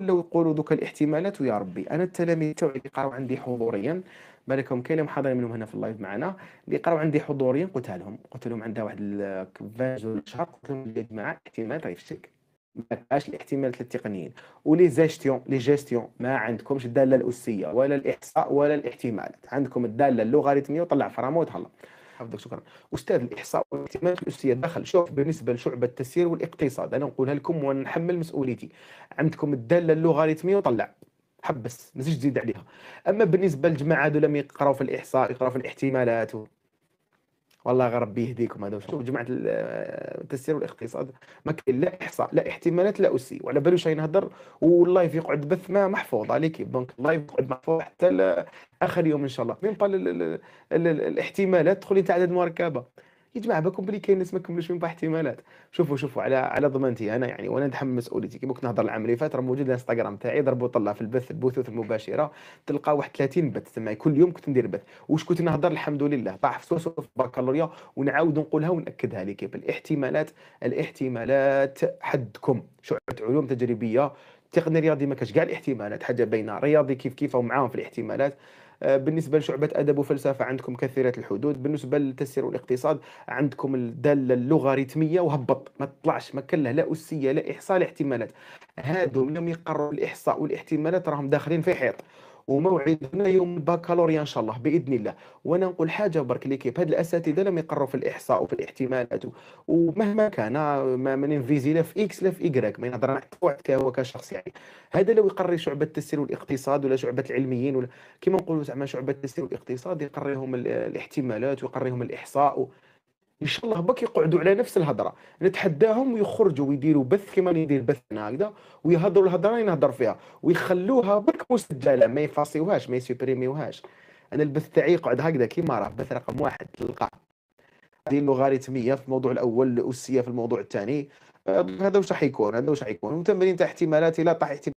ولاو يقولوا دوك الاحتمالات ويا ربي انا التلاميذ تاعي اللي قراو عندي حضوريا بالكم كاين اللي محاضرين منهم هنا في اللايف معنا اللي قراو عندي حضوريا قلت لهم قلت لهم عندها واحد الكفاج ولا شهر قلت لهم يا جماعه احتمال راه طيب يفشك ما كاش الاحتمالات التقنيين ولي زيستيون لي جيستيون ما عندكمش الداله الاسيه ولا الاحصاء ولا الاحتمالات عندكم الداله اللوغاريتميه وطلع فرامو وتهلا حفظك شكرا استاذ الاحصاء والاعتماد الاسري داخل شوف بالنسبه لشعبه التسيير والاقتصاد انا نقولها لكم ونحمل مسؤوليتي عندكم الداله اللوغاريتميه وطلع حبس ما تزيد عليها اما بالنسبه للجماعه هذو اللي يقراو في الاحصاء يقراو في الاحتمالات والله ربي يهديكم هذا شوف جماعه التسيير والاقتصاد ما كاين لا احصاء لا احتمالات لا اسي وعلى بالو شي نهضر واللايف يقعد بث ما محفوظ عليك دونك اللايف يقعد محفوظ حتى اخر يوم ان شاء الله مين با الاحتمالات تدخل انت عدد مركبه يجمع بكم بلي كاين ناس ما كملوش من احتمالات شوفوا شوفوا على على ضمانتي انا يعني وانا نتحمل مسؤوليتي كيما كنت نهضر العام اللي فات راه موجود الانستغرام تاعي ضربوا طلع في البث البثوث المباشره تلقى واحد 30 بث تما كل يوم كنت ندير بث واش كنت نهضر الحمد لله طاح في سوسو في بكالوريا ونعاود نقولها وناكدها لك الاحتمالات الاحتمالات حدكم شعبه علوم تجريبيه التقنيه الرياضيه ما كاش كاع الاحتمالات حاجه بين رياضي كيف كيف ومعاهم في الاحتمالات آه، بالنسبه لشعبه ادب وفلسفه عندكم كثيره الحدود بالنسبه للتسير والاقتصاد عندكم الداله اللوغاريتميه وهبط ما تطلعش ما كان لا اسيه لا احصاء لا احتمالات هادو منهم يقرروا الاحصاء والاحتمالات راهم داخلين في حيط وموعدنا يوم البكالوريا ان شاء الله باذن الله وانا نقول حاجه برك ليكيب هاد الاساتذه لم يقروا في الاحصاء وفي الاحتمالات ومهما كان ما من انفيزي لا في اكس لا في اكراك ما ينهضر حتى واحد كشخص يعني هذا لو يقري شعبه التسيير والاقتصاد ولا شعبه العلميين ولا كما نقولوا زعما شعبه التسيير والاقتصاد يقريهم الاحتمالات ويقريهم الاحصاء ان شاء الله باك يقعدوا على نفس الهضره نتحداهم ويخرجوا ويديروا بث كما ندير بث هنا هكذا ويهضروا الهضره اللي نهضر فيها ويخلوها برك مسجله ما يفاصيوهاش ما يسوبريميوهاش انا البث تاعي يقعد هكذا كيما راه بث رقم واحد تلقى هذه اللوغاريتميه في الموضوع الاول الاسيه في الموضوع الثاني آه، هذا واش راح يكون هذا واش راح يكون وتمرين تاع احتمالات لا طاح احتمال